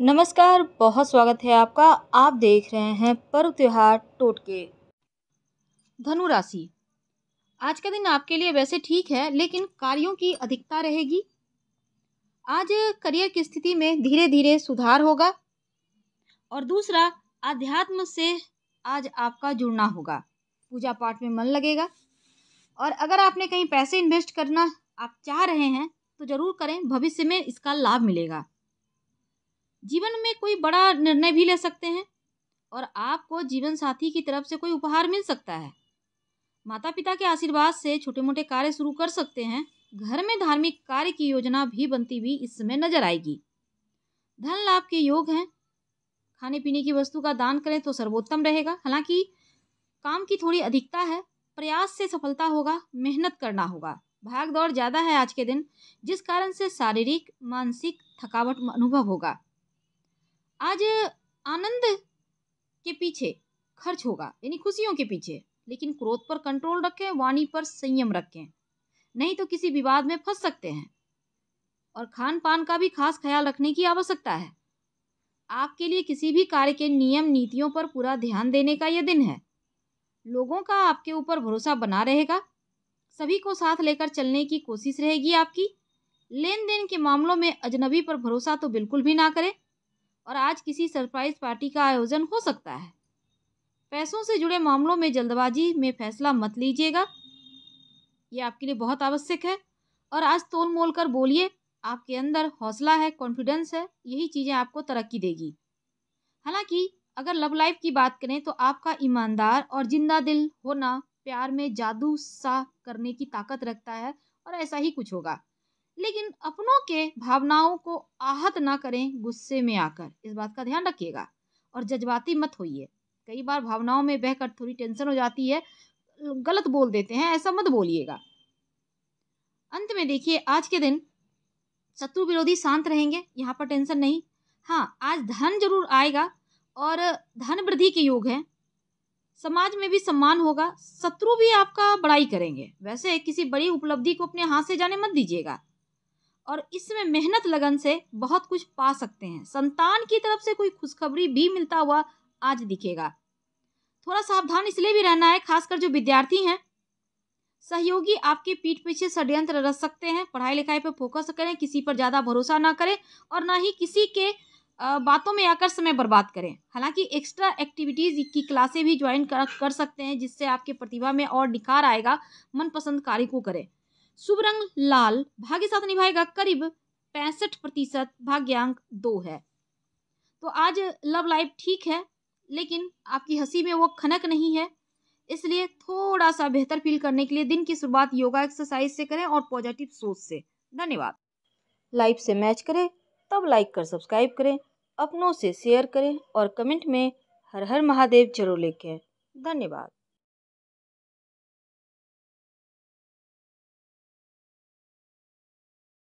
नमस्कार बहुत स्वागत है आपका आप देख रहे हैं पर्व त्योहार टोटके धनु राशि आज का दिन आपके लिए वैसे ठीक है लेकिन कार्यों की अधिकता रहेगी आज करियर की स्थिति में धीरे धीरे सुधार होगा और दूसरा आध्यात्म से आज आपका जुड़ना होगा पूजा पाठ में मन लगेगा और अगर आपने कहीं पैसे इन्वेस्ट करना आप चाह रहे हैं तो ज़रूर करें भविष्य में इसका लाभ मिलेगा जीवन में कोई बड़ा निर्णय भी ले सकते हैं और आपको जीवन साथी की तरफ से कोई उपहार मिल सकता है माता पिता के आशीर्वाद से छोटे मोटे कार्य शुरू कर सकते हैं घर में धार्मिक कार्य की योजना भी बनती हुई इस समय नजर आएगी धन लाभ के योग हैं खाने पीने की वस्तु का दान करें तो सर्वोत्तम रहेगा हालांकि काम की थोड़ी अधिकता है प्रयास से सफलता होगा मेहनत करना होगा भाग दौड़ ज़्यादा है आज के दिन जिस कारण से शारीरिक मानसिक थकावट अनुभव होगा आज आनंद के पीछे खर्च होगा यानी खुशियों के पीछे लेकिन क्रोध पर कंट्रोल रखें वाणी पर संयम रखें नहीं तो किसी विवाद में फंस सकते हैं और खान पान का भी खास ख्याल रखने की आवश्यकता है आपके लिए किसी भी कार्य के नियम नीतियों पर पूरा ध्यान देने का यह दिन है लोगों का आपके ऊपर भरोसा बना रहेगा सभी को साथ लेकर चलने की कोशिश रहेगी आपकी लेन देन के मामलों में अजनबी पर भरोसा तो बिल्कुल भी ना करें और आज किसी सरप्राइज पार्टी का आयोजन हो सकता है पैसों से जुड़े मामलों में जल्दबाजी में फैसला मत लीजिएगा ये आपके लिए बहुत आवश्यक है और आज तोल मोल कर बोलिए आपके अंदर हौसला है कॉन्फिडेंस है यही चीज़ें आपको तरक्की देगी हालांकि अगर लव लाइफ की बात करें तो आपका ईमानदार और जिंदा दिल होना प्यार में जादू सा करने की ताकत रखता है और ऐसा ही कुछ होगा लेकिन अपनों के भावनाओं को आहत ना करें गुस्से में आकर इस बात का ध्यान रखिएगा और जज्बाती मत होइए कई बार भावनाओं में बहकर थोड़ी टेंशन हो जाती है गलत बोल देते हैं ऐसा मत बोलिएगा अंत में देखिए आज के दिन शत्रु विरोधी शांत रहेंगे यहाँ पर टेंशन नहीं हाँ आज धन जरूर आएगा और धन वृद्धि के योग है समाज में भी सम्मान होगा शत्रु भी आपका बड़ाई करेंगे वैसे किसी बड़ी उपलब्धि को अपने हाथ से जाने मत दीजिएगा और इसमें मेहनत लगन से बहुत कुछ पा सकते हैं संतान की तरफ से कोई खुशखबरी भी मिलता हुआ आज दिखेगा थोड़ा सावधान इसलिए भी रहना है खासकर जो विद्यार्थी हैं सहयोगी आपके पीठ पीछे षड्यंत्र रच सकते हैं पढ़ाई लिखाई पर फोकस करें किसी पर ज़्यादा भरोसा ना करें और ना ही किसी के बातों में आकर समय बर्बाद करें हालांकि एक्स्ट्रा एक्टिविटीज़ की क्लासें भी ज्वाइन कर, कर सकते हैं जिससे आपके प्रतिभा में और निखार आएगा मनपसंद कार्य को करें शुभरंग लाल भाग्य साथ निभाएगा करीब पैंसठ प्रतिशत भाग्यांक दो है तो आज लव लाइफ ठीक है लेकिन आपकी हंसी में वो खनक नहीं है इसलिए थोड़ा सा बेहतर फील करने के लिए दिन की शुरुआत योगा एक्सरसाइज से करें और पॉजिटिव सोच से धन्यवाद लाइफ से मैच करें तब लाइक कर सब्सक्राइब करें अपनों से शेयर करें और कमेंट में हर हर महादेव जरूर लिखें धन्यवाद